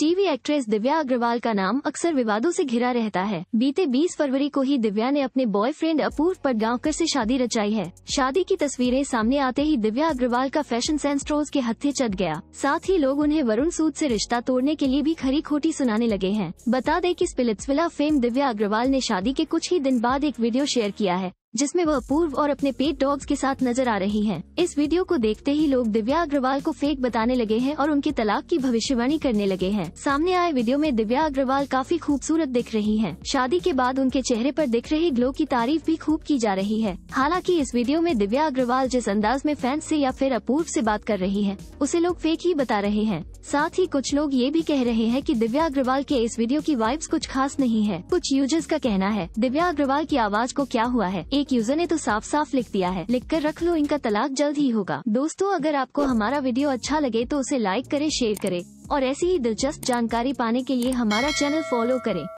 TV actress Divya Agarwal का नाम अक्सर विवादों से घिरा रहता है बीते 20 फरवरी को ही दिव्या ने अपने बॉयफ्रेंड अपूर्व पर कर से शादी रचाई है शादी की तस्वीरें सामने आते ही दिव्या अग्रवाल का फैशन सेंस ट्रोज के हत्थे चट गया साथ ही लोग उन्हें वरुण सूद से रिश्ता तोड़ने के लिए भी खरी खोटी सुनाने लगे हैं बता दें की स्पिलिट्सविला फेम दिव्या अग्रवाल ने शादी के कुछ ही दिन बाद एक वीडियो शेयर किया है जिसमें वह पूर्व और अपने पेट डॉग्स के साथ नजर आ रही हैं। इस वीडियो को देखते ही लोग दिव्या अग्रवाल को फेक बताने लगे हैं और उनके तलाक की भविष्यवाणी करने लगे हैं सामने आए वीडियो में दिव्या अग्रवाल काफी खूबसूरत दिख रही हैं। शादी के बाद उनके चेहरे पर दिख रही ग्लो की तारीफ भी खूब की जा रही है हालाँकि इस वीडियो में दिव्या अग्रवाल जिस अंदाज में फैंस ऐसी या फिर अपूर्व ऐसी बात कर रही है उसे लोग फेक ही बता रहे हैं साथ ही कुछ लोग ये भी कह रहे हैं की दिव्या अग्रवाल के इस वीडियो की वाइब्स कुछ खास नहीं है कुछ यूजर्स का कहना है दिव्या अग्रवाल की आवाज को क्या हुआ है एक यूजर ने तो साफ साफ लिख दिया है लिख कर रख लो इनका तलाक जल्द ही होगा दोस्तों अगर आपको हमारा वीडियो अच्छा लगे तो उसे लाइक करे शेयर करे और ऐसी ही दिलचस्प जानकारी पाने के लिए हमारा चैनल फॉलो करें